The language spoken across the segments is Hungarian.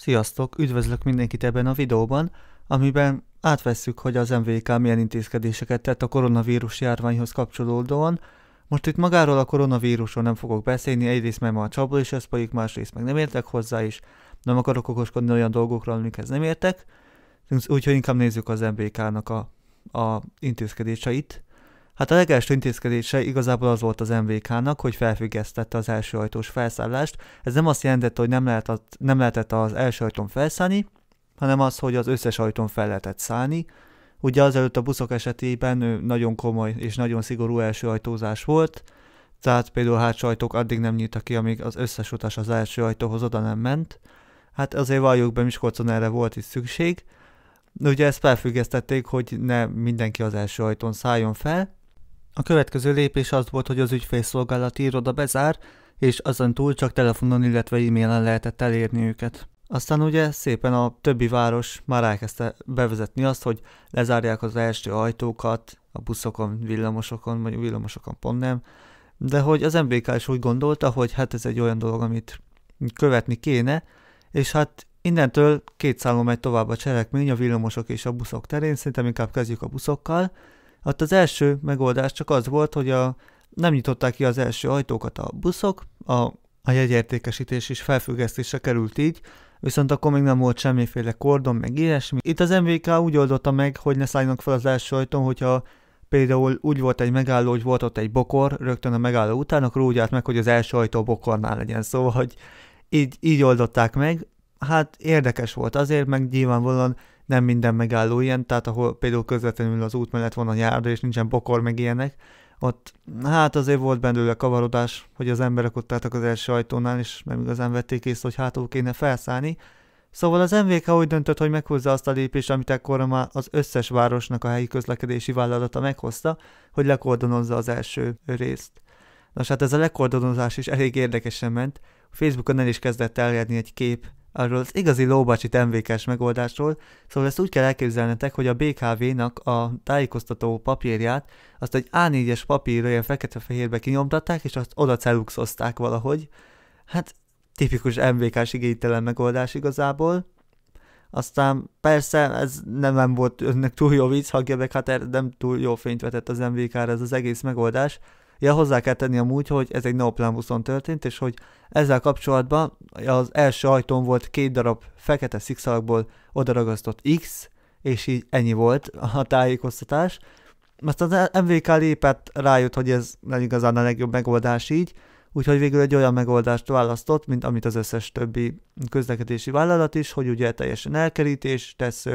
Sziasztok, üdvözlök mindenkit ebben a videóban, amiben átvesszük, hogy az MVK milyen intézkedéseket tett a koronavírus járványhoz kapcsolódóan. Most itt magáról a koronavírusról nem fogok beszélni, egyrészt mert ma a Csabó is ez folyik, másrészt meg nem értek hozzá is, nem akarok okoskodni olyan dolgokról, amikhez nem értek, úgyhogy inkább nézzük az MVK-nak a, a intézkedéseit. Hát a legelső intézkedése igazából az volt az MVK-nak, hogy felfüggesztette az első ajtós felszállást. Ez nem azt jelentette, hogy nem lehetett, nem lehetett az első ajtón felszállni, hanem az, hogy az összes ajtón fel lehetett szállni. Ugye azelőtt a buszok esetében nagyon komoly és nagyon szigorú első ajtózás volt, tehát például hátsó ajtók addig nem nyíltak ki, amíg az összes utas az első ajtóhoz oda nem ment. Hát azért valljuk be, Miskolcon erre volt is szükség. Ugye ezt felfüggesztették, hogy ne mindenki az első ajtón szálljon fel, a következő lépés az volt, hogy az ügyfélszolgálati iroda bezár, és azon túl csak telefonon, illetve e-mailen lehetett elérni őket. Aztán ugye szépen a többi város már elkezdte bevezetni azt, hogy lezárják az első ajtókat, a buszokon, villamosokon, vagy villamosokon pont nem, de hogy az MBK is úgy gondolta, hogy hát ez egy olyan dolog, amit követni kéne, és hát innentől két szálló megy tovább a cselekmény a villamosok és a buszok terén, szerintem inkább kezdjük a buszokkal, Hát az első megoldás csak az volt, hogy a, nem nyitották ki az első ajtókat a buszok, a, a jegyértékesítés is felfüggesztésre került így, viszont akkor még nem volt semmiféle kordon, meg ilyesmi. Itt az MVK úgy oldotta meg, hogy ne szálljanak fel az első ajtón, hogyha például úgy volt egy megálló, hogy volt ott egy bokor, rögtön a megálló után, akkor úgy állt meg, hogy az első ajtó bokornál legyen, szóval, hogy így, így oldották meg. Hát érdekes volt azért, meg nyilvánvalóan nem minden megálló ilyen, tehát ahol például közvetlenül az út mellett van a járda, és nincsen bokor meg ilyenek, ott hát azért volt belőle kavarodás, hogy az emberek ott álltak az első ajtónál, és nem igazán vették észre, hogy hátul kéne felszállni. Szóval az MVK úgy döntött, hogy meghozza azt a lépést, amit ekkor már az összes városnak a helyi közlekedési vállalata meghozta, hogy lekordonozza az első részt. Nos hát ez a lekordonozás is elég érdekesen ment. Facebookon el is kezdett elérni egy kép, arról az igazi lóbacsit mvk megoldásról, szóval ezt úgy kell elképzelnetek, hogy a BKV-nak a tájékoztató papírját, azt egy A4-es papírra ilyen fekete-fehérbe kinyomtatták, és azt oda celuxozták valahogy. Hát tipikus MVK-s igénytelen megoldás igazából. Aztán persze ez nem, nem volt önnek túl jó vicc, ha Gebek nem túl jó fényt vetett az MVK-ra ez az egész megoldás, Ja, hozzá kell tenni amúgy, hogy ez egy neoplánbuszon történt, és hogy ezzel kapcsolatban az első ajtón volt két darab fekete szikszalakból odaragasztott X, és így ennyi volt a tájékoztatás. Most az MVK lépett, rájött, hogy ez nem igazán a legjobb megoldás így, úgyhogy végül egy olyan megoldást választott, mint amit az összes többi közlekedési vállalat is, hogy ugye teljesen elkerítés, tesz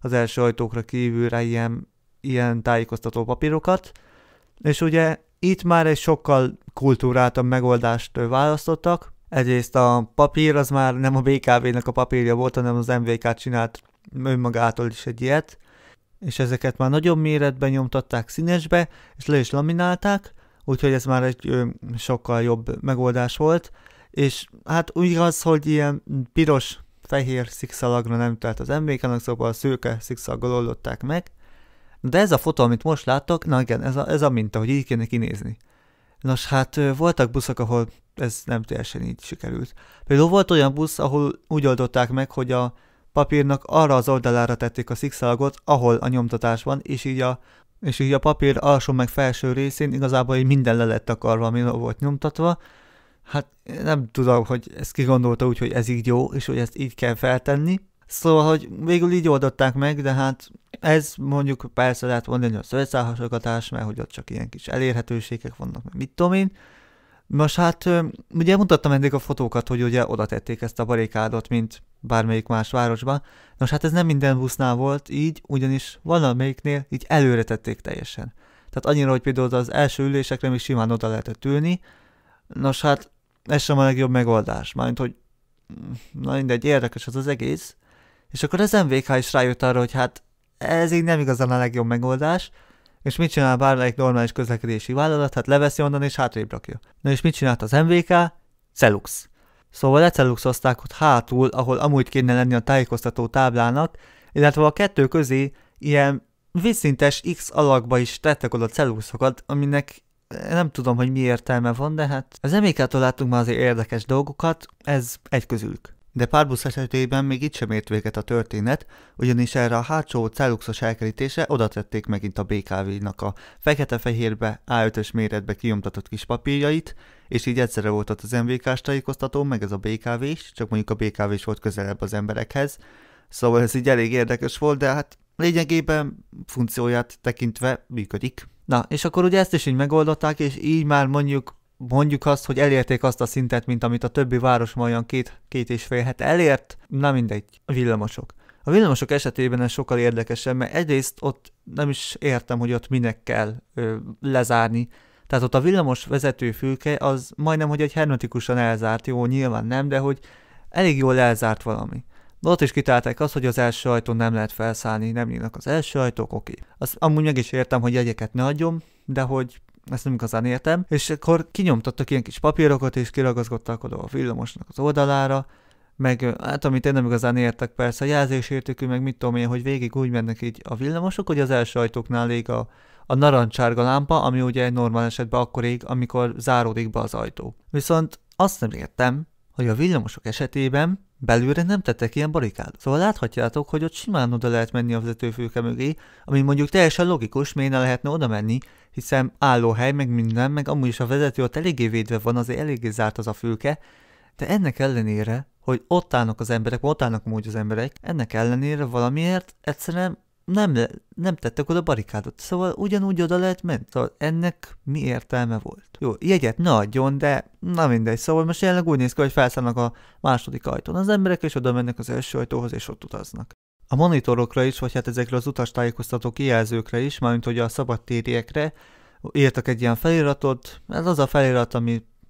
az első ajtókra kívülre ilyen, ilyen tájékoztató papírokat, és ugye itt már egy sokkal kultúráltabb megoldást választottak. Egyrészt a papír az már nem a BKV-nek a papírja volt, hanem az MVK csinált önmagától is egy ilyet, és ezeket már nagyobb méretben nyomtatták színesbe, és le is laminálták, úgyhogy ez már egy ö, sokkal jobb megoldás volt, és hát úgy az, hogy ilyen piros, fehér szikszalagra nem telt az emlékenek, szóval a szőke szikszalaggal oldották meg, de ez a fotó, amit most láttok, na igen, ez a, ez a minta, hogy így kéne kinézni. Nos, hát voltak buszok, ahol ez nem teljesen így sikerült. Például volt olyan busz, ahol úgy oldották meg, hogy a papírnak arra az oldalára tették a szikszalagot, ahol a nyomtatás van, és így a, és így a papír alsó meg felső részén igazából így minden le lett akarva, ami volt nyomtatva. Hát nem tudom, hogy ezt kigondolta úgy, hogy ez így jó, és hogy ezt így kell feltenni. Szóval, hogy végül így oldották meg, de hát ez mondjuk persze lehet mondani a szövetszállhasogatás, mert hogy ott csak ilyen kis elérhetőségek vannak, meg mit tudom én. Most hát ugye mutattam eddig a fotókat, hogy ugye oda tették ezt a barikádot, mint bármelyik más városba. Nos hát ez nem minden busznál volt így, ugyanis valamelyiknél így előre tették teljesen. Tehát annyira, hogy például az első ülésekre még simán oda lehetett ülni. Nos hát ez sem a legjobb megoldás, mármint hogy mm, na mindegy, érdekes az az egész, és akkor az MVK is rájött arra, hogy hát ez így nem igazán a legjobb megoldás, és mit csinál bármelyik normális közlekedési vállalat? Hát leveszi onnan és hátrébb rakja. Na és mit csinált az MVK? Celux. Szóval leceluxozták ott hátul, ahol amúgy kéne lenni a tájékoztató táblának, illetve a kettő közé ilyen vízszintes X alakba is tettek oda celuxokat, aminek eh, nem tudom, hogy mi értelme van, de hát az emékától láttunk már azért érdekes dolgokat, ez egy közülük. De párbusz esetében még itt sem ért véget a történet, ugyanis erre a hátsó celluxos elkerítése oda tették megint a BKV-nak a fekete-fehérbe, A5-ös méretbe kiomtatott kis papírjait, és így egyszerre volt ott az mvk tájékoztató, meg ez a bkv is, csak mondjuk a bkv is volt közelebb az emberekhez, szóval ez így elég érdekes volt, de hát lényegében funkcióját tekintve működik. Na, és akkor ugye ezt is így megoldották, és így már mondjuk mondjuk azt, hogy elérték azt a szintet, mint amit a többi város ma olyan két, két és fél hete elért, na mindegy, a villamosok. A villamosok esetében ez sokkal érdekesebb, mert egyrészt ott nem is értem, hogy ott minek kell ö, lezárni. Tehát ott a villamos vezető fülke az majdnem, hogy egy hermetikusan elzárt, jó, nyilván nem, de hogy elég jól elzárt valami. De ott is kitálták azt, hogy az első ajtón nem lehet felszállni, nem nyílnak az első ajtók, oké. Azt amúgy meg is értem, hogy jegyeket ne adjon, de hogy ezt nem igazán értem, és akkor kinyomtattak ilyen kis papírokat, és kiragaszgották oda a villamosnak az oldalára, meg hát amit én nem igazán értek persze, a jelzésértékű, meg mit tudom én, hogy végig úgy mennek így a villamosok, hogy az első ajtóknál ég a, a narancsárga lámpa, ami ugye normál esetben akkor ég, amikor záródik be az ajtó. Viszont azt nem értem, hogy a villamosok esetében belülre nem tettek ilyen barikád, Szóval láthatjátok, hogy ott simán oda lehet menni a vezetőfőke mögé, ami mondjuk teljesen logikus, miért ne lehetne oda menni, hiszen állóhely, meg minden, meg amúgy is a vezető ott eléggé védve van, azért eléggé zárt az a fülke, de ennek ellenére, hogy ott állnak az emberek, ott állnak amúgy az emberek, ennek ellenére valamiért egyszerűen nem, nem tettek oda barikádot, szóval ugyanúgy oda lehet menni. Szóval ennek mi értelme volt? Jó, jegyet ne adjon, de na mindegy, szóval most jelenleg úgy néz ki, hogy felszállnak a második ajtón az emberek, és oda mennek az első ajtóhoz, és ott utaznak. A monitorokra is, vagy hát ezekre az utastájékoztató kijelzőkre is, mármint hogy a szabadtériekre, írtak egy ilyen feliratot, ez az a felirat, ami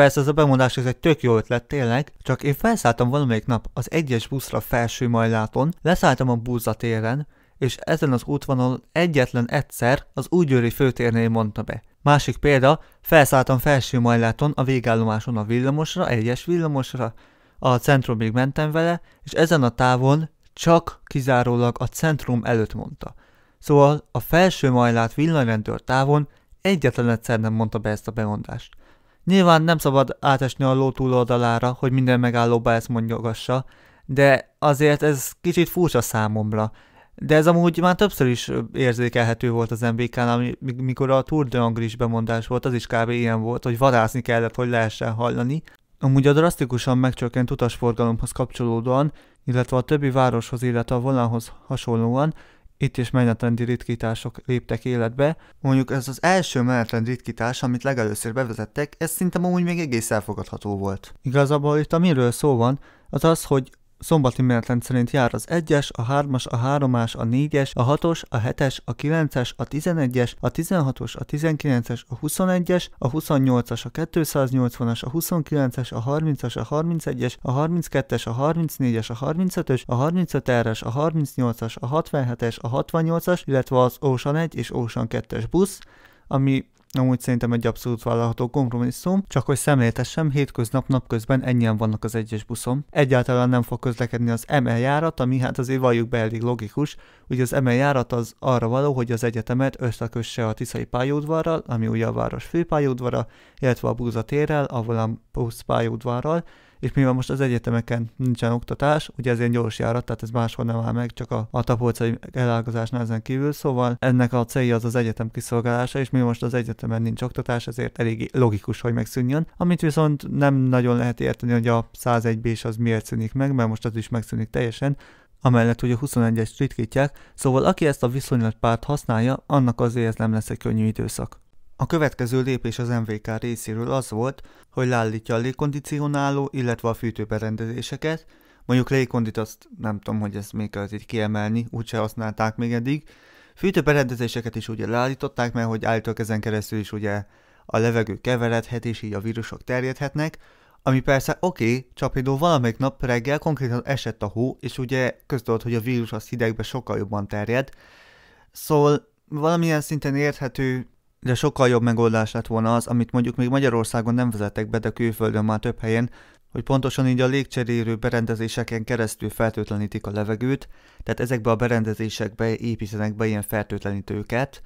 persze ez a bemondás, ez egy tök jó ötlet tényleg, csak én felszálltam valamelyik nap az egyes buszra felső majláton, leszálltam a búzatéren, és ezen az útvonalon egyetlen egyszer az úgyőri főtérnél mondta be. Másik példa, felszálltam felső majláton a végállomáson a villamosra, egyes villamosra, a centrumig mentem vele, és ezen a távon csak kizárólag a centrum előtt mondta. Szóval a felső majlát villanyrendőr távon egyetlen egyszer nem mondta be ezt a bemondást. Nyilván nem szabad átesni a ló túloldalára, hogy minden megállóba ezt mondjogassa, de azért ez kicsit furcsa számomra. De ez amúgy már többször is érzékelhető volt az mbk n mikor a Tour de Anglis bemondás volt, az is kb. ilyen volt, hogy vadászni kellett, hogy lehessen hallani. Amúgy a drasztikusan megcsökkent utasforgalomhoz kapcsolódóan, illetve a többi városhoz, illetve a volánhoz hasonlóan itt is menetrendi ritkítások léptek életbe. Mondjuk ez az első menetrend ritkítás, amit legelőször bevezettek, ez szinte amúgy még egész elfogadható volt. Igazából itt amiről szó van, az az, hogy Szombati menetlen szerint jár az 1-es, a 3-as, a 3-as, a 4-es, a 6-os, a 7-es, a 9-es, a 11-es, a 16-os, a 19-es, a 21-es, a 28-as, a 280-as, a 29-es, a 30-as, a 31-es, a 32-es, a 34-es, a 35-ös, a 35-es, a 38-as, a 67-es, a 68-as, illetve az Ocean 1 és Ocean 2-es busz, ami Amúgy szerintem egy abszolút vállalható kompromisszum, csak hogy szemléltessem, hétköznap napközben ennyien vannak az egyes buszom. Egyáltalán nem fog közlekedni az ML járat, ami hát azért valljuk be elég logikus, ugye az ML járat az arra való, hogy az egyetemet összekösse a Tiszai pályaudvarral, ami ugye a város főpályaudvara, illetve a Búza térrel, ahol a busz pályaudvarral, és mivel most az egyetemeken nincsen oktatás, ugye ez ilyen gyors járat, tehát ez máshol nem áll meg, csak a, a tapolcai elágazásnál ezen kívül, szóval ennek a célja az az egyetem kiszolgálása, és mivel most az egyetemen nincs oktatás, ezért elég logikus, hogy megszűnjön, amit viszont nem nagyon lehet érteni, hogy a 101 b és az miért szűnik meg, mert most az is megszűnik teljesen, amellett hogy a 21-es ritkítják, szóval aki ezt a viszonylatpárt használja, annak azért ez nem lesz egy könnyű időszak. A következő lépés az MVK részéről az volt, hogy leállítja a légkondicionáló, illetve a fűtőberendezéseket, mondjuk légkondit azt nem tudom, hogy ezt még kellett így kiemelni, úgyse használták még eddig. Fűtőberendezéseket is ugye leállították, mert hogy állítólag ezen keresztül is ugye a levegő keveredhet, és így a vírusok terjedhetnek, ami persze oké, okay, csapidó valamelyik nap reggel konkrétan esett a hó, és ugye köztudott, hogy a vírus az hidegbe sokkal jobban terjed, szóval valamilyen szinten érthető de sokkal jobb megoldás lett volna az, amit mondjuk még Magyarországon nem vezettek be, de külföldön már több helyen, hogy pontosan így a légcserélő berendezéseken keresztül fertőtlenítik a levegőt, tehát ezekbe a berendezésekbe építenek be ilyen fertőtlenítőket,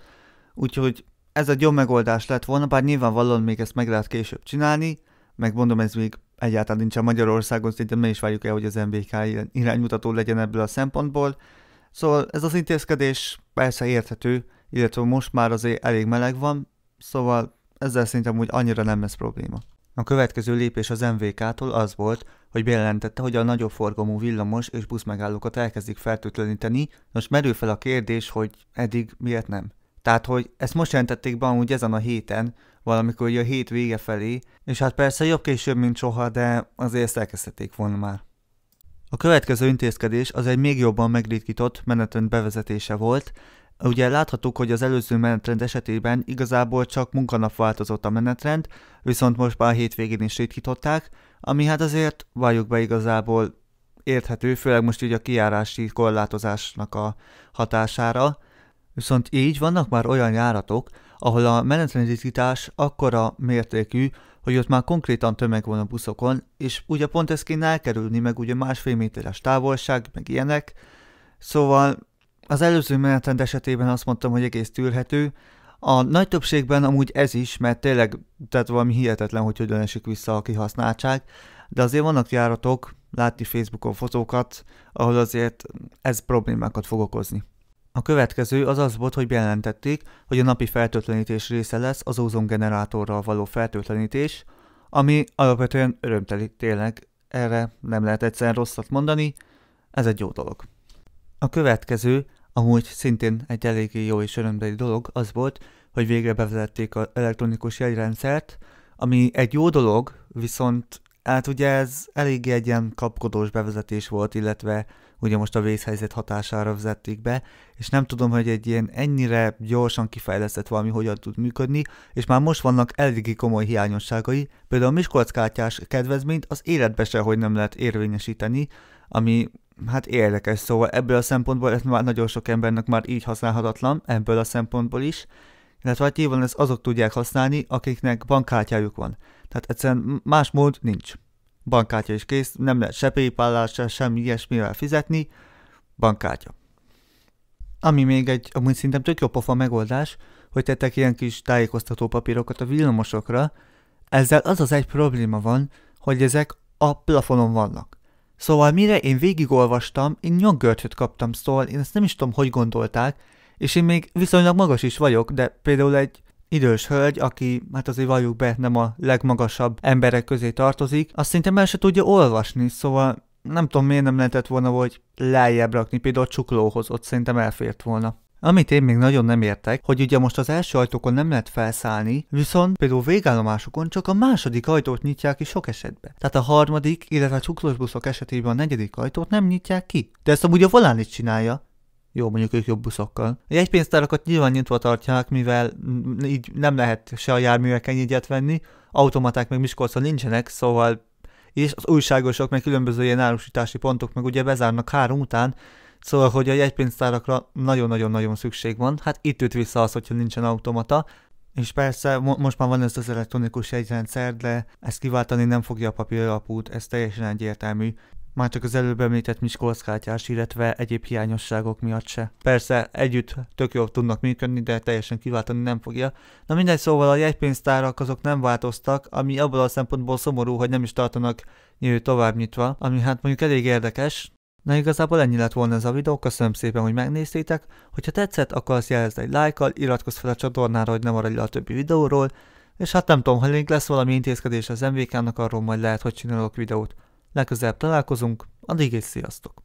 úgyhogy ez egy jó megoldás lett volna, bár nyilvánvalóan még ezt meg lehet később csinálni, megmondom ez még egyáltalán nincs a Magyarországon, szinte mi is várjuk el, hogy az MBK iránymutató legyen ebből a szempontból, szóval ez az intézkedés persze érthető, illetve most már azért elég meleg van, szóval ezzel szerintem úgy annyira nem lesz probléma. A következő lépés az MVK-tól az volt, hogy bejelentette, hogy a nagyobb forgalmú villamos és buszmegállókat elkezdik fertőtleníteni, most merül fel a kérdés, hogy eddig miért nem. Tehát, hogy ezt most jelentették be amúgy ezen a héten, valamikor ugye a hét vége felé, és hát persze jobb később, mint soha, de azért ezt elkezdhették volna már. A következő intézkedés az egy még jobban megritkított menetrend bevezetése volt, Ugye láthatók, hogy az előző menetrend esetében igazából csak munkanap változott a menetrend, viszont most már a hétvégén is ritkították, ami hát azért, valljuk be igazából érthető, főleg most így a kiárási korlátozásnak a hatására. Viszont így vannak már olyan járatok, ahol a menetrendritkítás akkora mértékű, hogy ott már konkrétan tömeg van a buszokon, és ugye pont ezt kéne elkerülni, meg ugye másfél méteres távolság, meg ilyenek, szóval az előző menetrend esetében azt mondtam, hogy egész tűrhető. A nagy többségben amúgy ez is, mert tényleg tehát valami hihetetlen, hogy hogyan esik vissza a kihasználtság, de azért vannak járatok, látni Facebookon fotókat, ahol azért ez problémákat fog okozni. A következő az az volt, hogy bejelentették, hogy a napi feltöltlenítés része lesz az ózongenerátorral való feltöltlenítés, ami alapvetően örömteli tényleg, erre nem lehet egyszerűen rosszat mondani, ez egy jó dolog. A következő Amúgy szintén egy eléggé jó és örömbeli dolog az volt, hogy végre bevezették az elektronikus jegyrendszert, ami egy jó dolog, viszont hát ugye ez eléggé egy ilyen kapkodós bevezetés volt, illetve ugye most a vészhelyzet hatására vezették be, és nem tudom, hogy egy ilyen ennyire gyorsan kifejlesztett valami hogyan tud működni, és már most vannak eléggé komoly hiányosságai, például a Miskolc kártyás kedvezményt az életbe se, hogy nem lehet érvényesíteni, ami hát érdekes, szóval ebből a szempontból ez már nagyon sok embernek már így használhatatlan, ebből a szempontból is, illetve hát nyilván ezt azok tudják használni, akiknek bankkártyájuk van. Tehát egyszerűen más mód nincs. Bankkártya is kész, nem lehet se paypal se semmi ilyesmivel fizetni, bankkártya. Ami még egy, amúgy szerintem tök jó pofa megoldás, hogy tettek ilyen kis tájékoztató papírokat a villamosokra, ezzel az az egy probléma van, hogy ezek a plafonon vannak. Szóval mire én végigolvastam, én nyaggörcsöt kaptam, szóval én ezt nem is tudom, hogy gondolták, és én még viszonylag magas is vagyok, de például egy idős hölgy, aki, hát azért valljuk be, nem a legmagasabb emberek közé tartozik, azt szerintem el se tudja olvasni, szóval nem tudom, miért nem lehetett volna, hogy lejjebb rakni, például a csuklóhoz, ott szerintem elfért volna. Amit én még nagyon nem értek, hogy ugye most az első ajtókon nem lehet felszállni, viszont például végállomásokon csak a második ajtót nyitják ki sok esetben. Tehát a harmadik, illetve a csuklós buszok esetében a negyedik ajtót nem nyitják ki. De ezt amúgy a volán is csinálja. Jó, mondjuk ők jobb buszokkal. A jegypénztárakat nyilván nyitva tartják, mivel így nem lehet se a járműveken jegyet venni, automaták meg Miskolcon nincsenek, szóval és az újságosok meg különböző ilyen árusítási pontok meg ugye bezárnak három után, Szóval, hogy a jegypénztárakra nagyon-nagyon-nagyon szükség van. Hát itt üt vissza az, hogyha nincsen automata, és persze mo- most már van ez az elektronikus jegyrendszer, de ezt kiváltani nem fogja a papír alapút, ez teljesen egyértelmű. Már csak az előbb említett miskolckártyás, illetve egyéb hiányosságok miatt se. Persze együtt tök jól tudnak működni, de teljesen kiváltani nem fogja. Na mindegy, szóval a jegypénztárak azok nem változtak, ami abból a szempontból szomorú, hogy nem is tartanak nyilvő tovább nyitva, ami hát mondjuk elég érdekes, Na igazából ennyi lett volna ez a videó, köszönöm szépen, hogy megnéztétek, hogyha tetszett, akkor azt jelezd egy lájkkal, iratkozz fel a csatornára, hogy ne maradj le a többi videóról, és hát nem tudom, ha link lesz valami intézkedés az MVK-nak, arról majd lehet, hogy csinálok videót. Legközelebb találkozunk, addig is sziasztok!